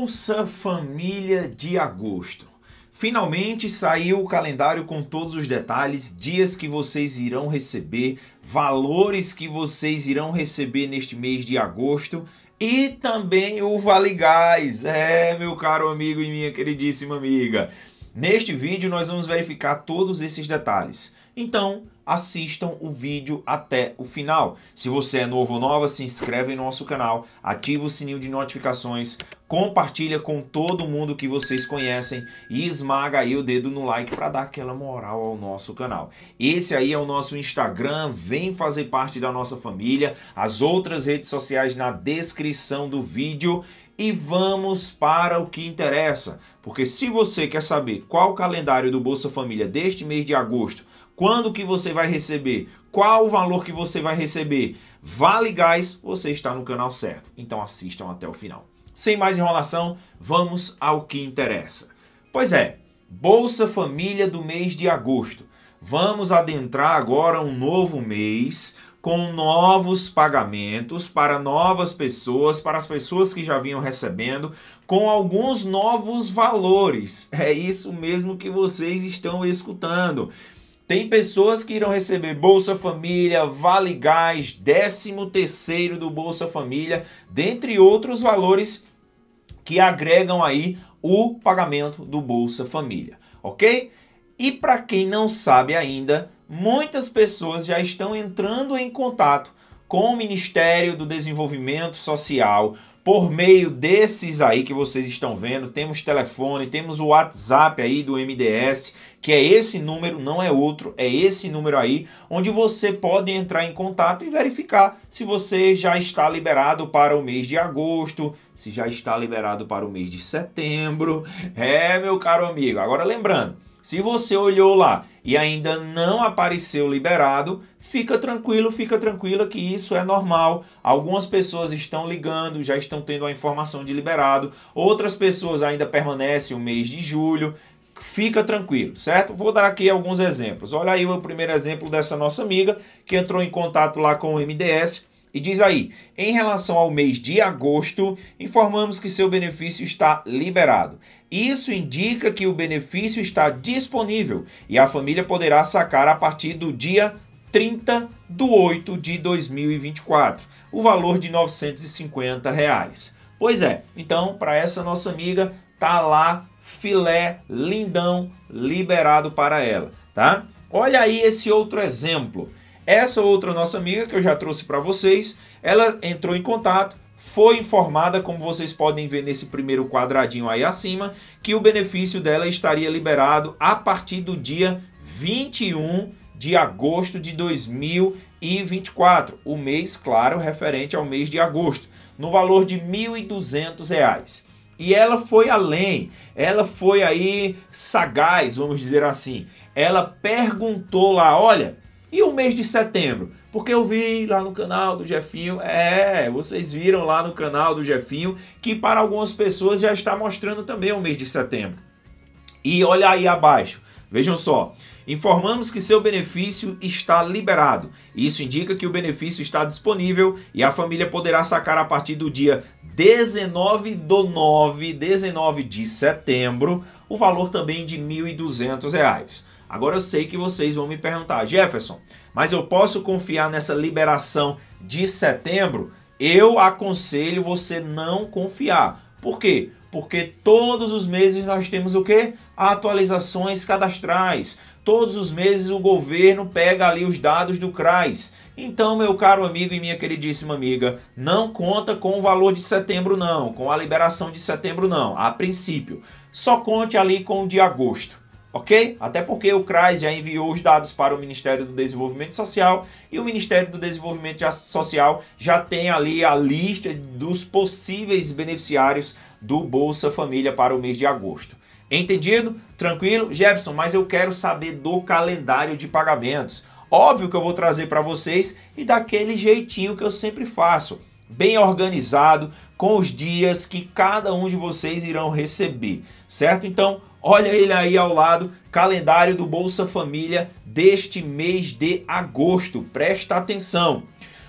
Bolsa Família de agosto. Finalmente saiu o calendário com todos os detalhes, dias que vocês irão receber, valores que vocês irão receber neste mês de agosto e também o Vale Gás. É, meu caro amigo e minha queridíssima amiga. Neste vídeo nós vamos verificar todos esses detalhes. Então, assistam o vídeo até o final. Se você é novo ou nova, se inscreve no nosso canal, ativa o sininho de notificações, compartilha com todo mundo que vocês conhecem e esmaga aí o dedo no like para dar aquela moral ao nosso canal. Esse aí é o nosso Instagram, vem fazer parte da nossa família, as outras redes sociais na descrição do vídeo e vamos para o que interessa. Porque se você quer saber qual o calendário do Bolsa Família deste mês de agosto, quando que você vai receber, qual o valor que você vai receber, Vale Gás, você está no canal certo. Então assistam até o final. Sem mais enrolação, vamos ao que interessa. Pois é, Bolsa Família do mês de agosto. Vamos adentrar agora um novo mês, com novos pagamentos para novas pessoas, para as pessoas que já vinham recebendo, com alguns novos valores. É isso mesmo que vocês estão escutando. Tem pessoas que irão receber Bolsa Família, Vale Gás, 13 do Bolsa Família, dentre outros valores que agregam aí o pagamento do Bolsa Família, ok? E para quem não sabe ainda, muitas pessoas já estão entrando em contato com o Ministério do Desenvolvimento Social por meio desses aí que vocês estão vendo. Temos telefone, temos o WhatsApp aí do MDS, que é esse número, não é outro, é esse número aí, onde você pode entrar em contato e verificar se você já está liberado para o mês de agosto, se já está liberado para o mês de setembro. É, meu caro amigo. Agora lembrando, se você olhou lá e ainda não apareceu liberado, fica tranquilo, fica tranquila que isso é normal. Algumas pessoas estão ligando, já estão tendo a informação de liberado, outras pessoas ainda permanecem o mês de julho. Fica tranquilo, certo? Vou dar aqui alguns exemplos. Olha aí o primeiro exemplo dessa nossa amiga que entrou em contato lá com o MDS e diz aí: em relação ao mês de agosto, informamos que seu benefício está liberado. Isso indica que o benefício está disponível e a família poderá sacar a partir do dia 30 do 8 de 2024, o valor de R$ 950. Reais. Pois é, então, para essa nossa amiga, tá lá filé lindão liberado para ela, tá? Olha aí esse outro exemplo. Essa outra nossa amiga que eu já trouxe para vocês, ela entrou em contato, foi informada, como vocês podem ver nesse primeiro quadradinho aí acima, que o benefício dela estaria liberado a partir do dia 21 de agosto de 2024, o mês, claro, referente ao mês de agosto, no valor de R$ 1.200. E ela foi além, ela foi aí sagaz, vamos dizer assim. Ela perguntou lá, olha, e o mês de setembro? Porque eu vi lá no canal do Jefinho, é, vocês viram lá no canal do Jefinho que para algumas pessoas já está mostrando também o mês de setembro. E olha aí abaixo, vejam só. Informamos que seu benefício está liberado. Isso indica que o benefício está disponível e a família poderá sacar a partir do dia 19 do 9, 19 de setembro, o valor também de R$ 1.200. Agora eu sei que vocês vão me perguntar, Jefferson, mas eu posso confiar nessa liberação de setembro? Eu aconselho você não confiar. Por quê? Porque todos os meses nós temos o quê? Atualizações cadastrais. Todos os meses o governo pega ali os dados do CRAS. Então, meu caro amigo e minha queridíssima amiga, não conta com o valor de setembro não, com a liberação de setembro não, a princípio. Só conte ali com o de agosto ok? Até porque o CRAS já enviou os dados para o Ministério do Desenvolvimento Social e o Ministério do Desenvolvimento Social já tem ali a lista dos possíveis beneficiários do Bolsa Família para o mês de agosto. Entendido? Tranquilo? Jefferson, mas eu quero saber do calendário de pagamentos. Óbvio que eu vou trazer para vocês e daquele jeitinho que eu sempre faço, bem organizado, com os dias que cada um de vocês irão receber, certo? Então, Olha ele aí ao lado, calendário do Bolsa Família deste mês de agosto. Presta atenção.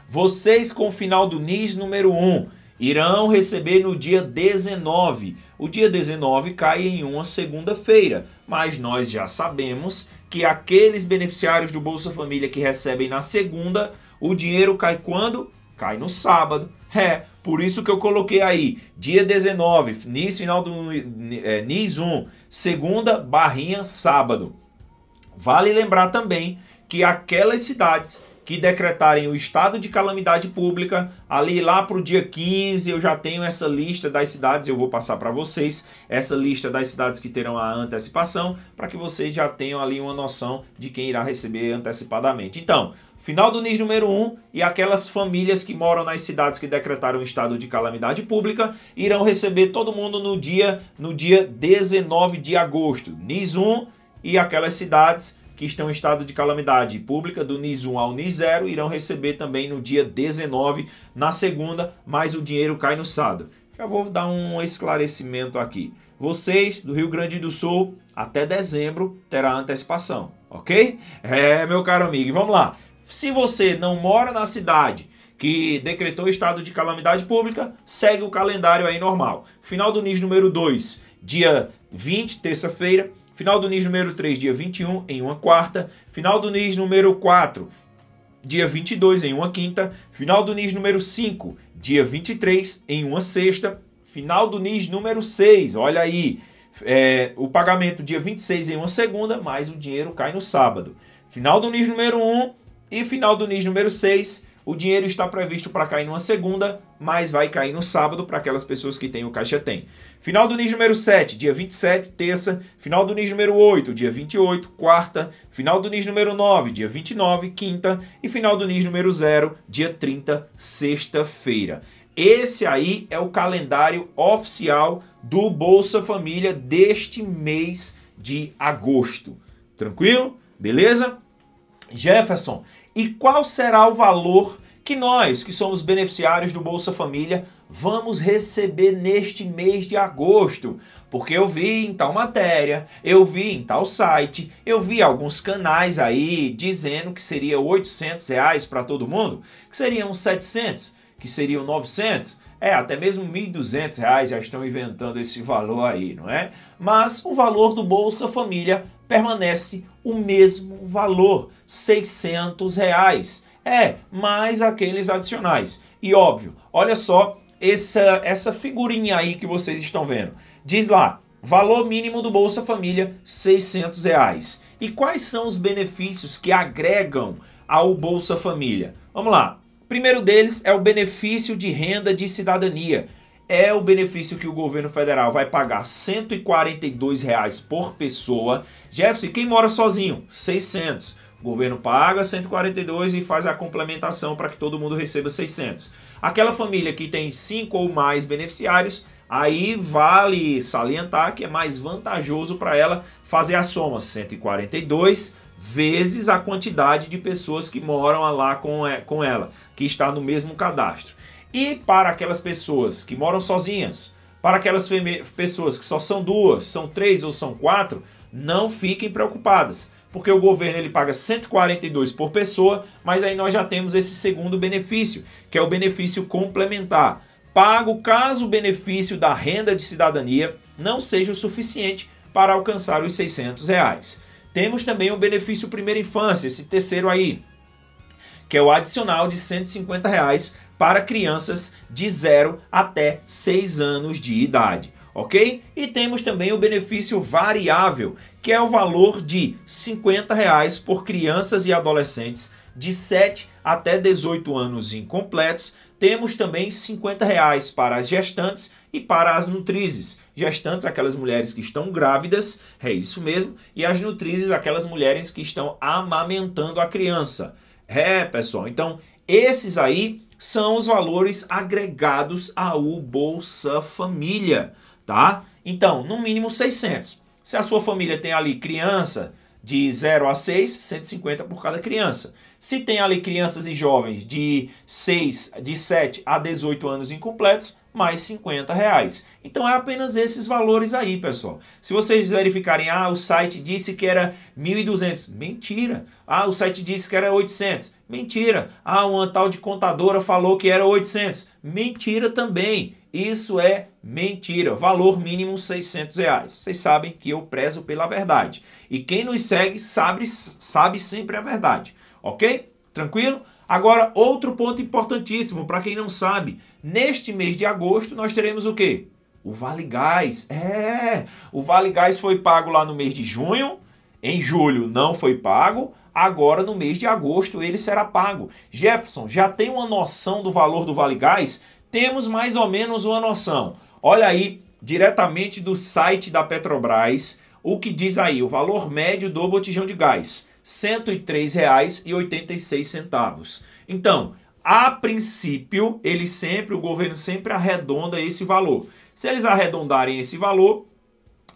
Vocês com o final do NIS número 1 irão receber no dia 19. O dia 19 cai em uma segunda-feira, mas nós já sabemos que aqueles beneficiários do Bolsa Família que recebem na segunda, o dinheiro cai quando? Cai no sábado. É, por isso que eu coloquei aí, dia 19, NIS final do é, NIS 1, segunda barrinha sábado. Vale lembrar também que aquelas cidades que decretarem o estado de calamidade pública, ali lá para o dia 15 eu já tenho essa lista das cidades, eu vou passar para vocês, essa lista das cidades que terão a antecipação, para que vocês já tenham ali uma noção de quem irá receber antecipadamente. Então, final do NIS número 1 e aquelas famílias que moram nas cidades que decretaram o estado de calamidade pública irão receber todo mundo no dia, no dia 19 de agosto. NIS 1 e aquelas cidades que estão em estado de calamidade pública, do NIS 1 ao NIS 0, irão receber também no dia 19, na segunda, mas o dinheiro cai no sábado. Já vou dar um esclarecimento aqui. Vocês do Rio Grande do Sul, até dezembro terá antecipação, ok? É, meu caro amigo, vamos lá. Se você não mora na cidade que decretou estado de calamidade pública, segue o calendário aí normal. Final do NIS número 2, dia 20, terça-feira, Final do NIS número 3, dia 21, em uma quarta. Final do NIS número 4, dia 22, em uma quinta. Final do NIS número 5, dia 23, em uma sexta. Final do NIS número 6, olha aí. É, o pagamento dia 26 em uma segunda, mas o dinheiro cai no sábado. Final do NIS número 1 e final do NIS número 6, o dinheiro está previsto para cair numa segunda, mas vai cair no sábado para aquelas pessoas que têm o Caixa Tem. Final do NIS número 7, dia 27, terça. Final do NIS número 8, dia 28, quarta. Final do NIS número 9, dia 29, quinta. E final do NIS número 0, dia 30, sexta-feira. Esse aí é o calendário oficial do Bolsa Família deste mês de agosto. Tranquilo? Beleza? Jefferson, e qual será o valor que nós, que somos beneficiários do Bolsa Família, vamos receber neste mês de agosto? Porque eu vi em tal matéria, eu vi em tal site, eu vi alguns canais aí dizendo que seria 800 reais para todo mundo, que seriam 700, que seriam 900, é, até mesmo R$ 1.200 já estão inventando esse valor aí, não é? Mas o valor do Bolsa Família permanece o mesmo valor, 600 reais. É, mais aqueles adicionais. E óbvio, olha só essa, essa figurinha aí que vocês estão vendo. Diz lá, valor mínimo do Bolsa Família, 600 reais. E quais são os benefícios que agregam ao Bolsa Família? Vamos lá. primeiro deles é o benefício de renda de cidadania, é o benefício que o governo federal vai pagar R$ 142,00 por pessoa. Jefferson, quem mora sozinho? 600. O governo paga 142 e faz a complementação para que todo mundo receba 600. Aquela família que tem cinco ou mais beneficiários, aí vale salientar que é mais vantajoso para ela fazer a soma 142 vezes a quantidade de pessoas que moram lá com é, ela, que está no mesmo cadastro. E para aquelas pessoas que moram sozinhas, para aquelas pessoas que só são duas, são três ou são quatro, não fiquem preocupadas, porque o governo ele paga 142 por pessoa, mas aí nós já temos esse segundo benefício, que é o benefício complementar. Pago caso o benefício da renda de cidadania não seja o suficiente para alcançar os 600 reais. Temos também o benefício primeira infância, esse terceiro aí, que é o adicional de 150 reais para crianças de 0 até 6 anos de idade. Ok? E temos também o benefício variável, que é o valor de R$ 50,00 por crianças e adolescentes de 7 até 18 anos incompletos. Temos também R$ 50,00 para as gestantes e para as nutrizes. Gestantes, aquelas mulheres que estão grávidas, é isso mesmo, e as nutrizes, aquelas mulheres que estão amamentando a criança. É, pessoal, então esses aí são os valores agregados ao Bolsa Família, tá? Então, no mínimo 600. Se a sua família tem ali criança de 0 a 6, 150 por cada criança. Se tem ali crianças e jovens de 6, de 7 a 18 anos incompletos, mais 50 reais. Então é apenas esses valores aí, pessoal. Se vocês verificarem, ah, o site disse que era 1.200, mentira. Ah, o site disse que era 800, mentira. Ah, uma tal de contadora falou que era 800, mentira também. Isso é mentira. Valor mínimo 600 reais. Vocês sabem que eu prezo pela verdade. E quem nos segue sabe, sabe sempre a verdade, ok? Tranquilo? Agora, outro ponto importantíssimo para quem não sabe, neste mês de agosto nós teremos o quê? O Vale Gás. É, o Vale Gás foi pago lá no mês de junho, em julho não foi pago, agora no mês de agosto ele será pago. Jefferson, já tem uma noção do valor do Vale Gás? Temos mais ou menos uma noção. Olha aí, diretamente do site da Petrobras, o que diz aí, o valor médio do botijão de gás. 103,86. Então, a princípio, ele sempre, o governo sempre arredonda esse valor. Se eles arredondarem esse valor,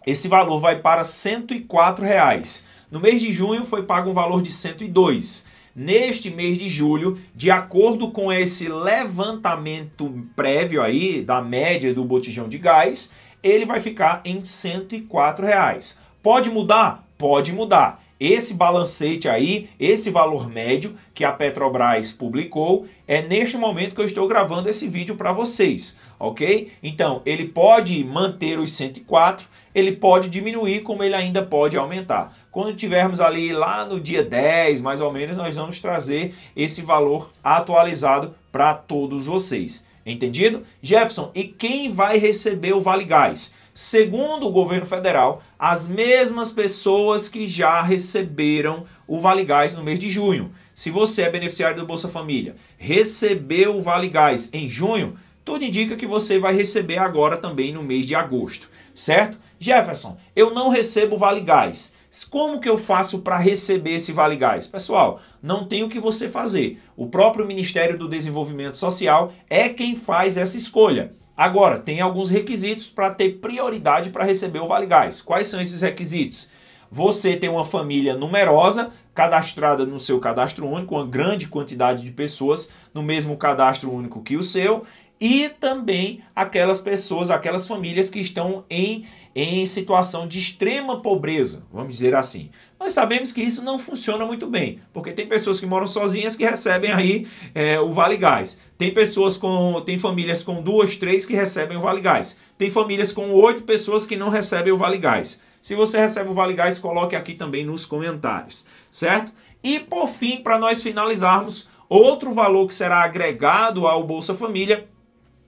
esse valor vai para R$ 104,00. No mês de junho foi pago um valor de 102. Neste mês de julho, de acordo com esse levantamento prévio aí da média do botijão de gás, ele vai ficar em R$ 104,00. Pode mudar? Pode mudar. Esse balancete aí, esse valor médio que a Petrobras publicou, é neste momento que eu estou gravando esse vídeo para vocês, ok? Então, ele pode manter os 104, ele pode diminuir, como ele ainda pode aumentar. Quando tivermos ali lá no dia 10, mais ou menos, nós vamos trazer esse valor atualizado para todos vocês. Entendido? Jefferson, e quem vai receber o Vale Gás? segundo o governo federal, as mesmas pessoas que já receberam o Vale Gás no mês de junho. Se você é beneficiário do Bolsa Família, recebeu o Vale Gás em junho, tudo indica que você vai receber agora também no mês de agosto, certo? Jefferson, eu não recebo Vale Gás. Como que eu faço para receber esse Vale Gás? Pessoal, não tem o que você fazer. O próprio Ministério do Desenvolvimento Social é quem faz essa escolha. Agora, tem alguns requisitos para ter prioridade para receber o Vale Gás. Quais são esses requisitos? Você tem uma família numerosa, cadastrada no seu cadastro único, uma grande quantidade de pessoas no mesmo cadastro único que o seu, e também aquelas pessoas, aquelas famílias que estão em, em situação de extrema pobreza, vamos dizer assim. Nós sabemos que isso não funciona muito bem, porque tem pessoas que moram sozinhas que recebem aí é, o Vale Gás. Tem pessoas com. Tem famílias com duas, três que recebem o Vale Gás. Tem famílias com oito pessoas que não recebem o Vale Gás. Se você recebe o Vale Gás, coloque aqui também nos comentários, certo? E por fim, para nós finalizarmos, outro valor que será agregado ao Bolsa Família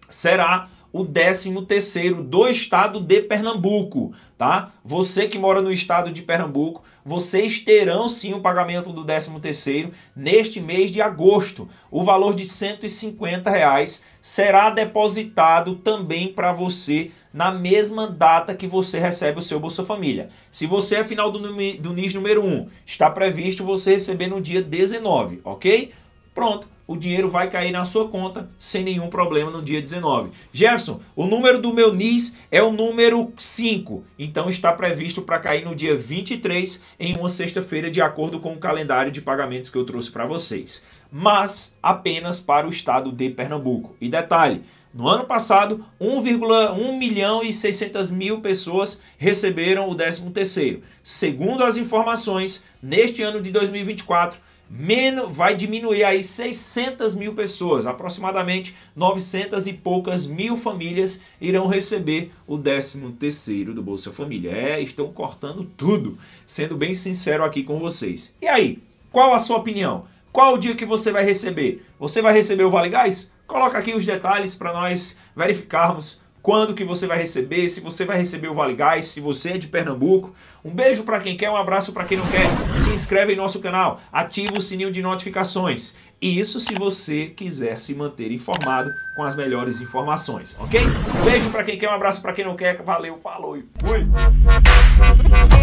será o 13º do estado de Pernambuco, tá? Você que mora no estado de Pernambuco, vocês terão sim o pagamento do 13º neste mês de agosto. O valor de R$ 150 reais será depositado também para você na mesma data que você recebe o seu Bolsa Família. Se você é final do, do NIS número 1, está previsto você receber no dia 19, ok? Pronto o dinheiro vai cair na sua conta sem nenhum problema no dia 19. Jefferson, o número do meu NIS é o número 5, então está previsto para cair no dia 23, em uma sexta-feira, de acordo com o calendário de pagamentos que eu trouxe para vocês. Mas apenas para o estado de Pernambuco. E detalhe, no ano passado, 1,1 milhão e 600 mil pessoas receberam o 13º. Segundo as informações, neste ano de 2024, menos, vai diminuir aí 600 mil pessoas, aproximadamente 900 e poucas mil famílias irão receber o 13 terceiro do Bolsa Família. É, estão cortando tudo, sendo bem sincero aqui com vocês. E aí, qual a sua opinião? Qual o dia que você vai receber? Você vai receber o Vale Gás? Coloca aqui os detalhes para nós verificarmos quando que você vai receber, se você vai receber o Vale Gás, se você é de Pernambuco. Um beijo para quem quer, um abraço para quem não quer. Se inscreve em nosso canal, ativa o sininho de notificações. E isso se você quiser se manter informado com as melhores informações, ok? Um beijo para quem quer, um abraço para quem não quer. Valeu, falou e fui!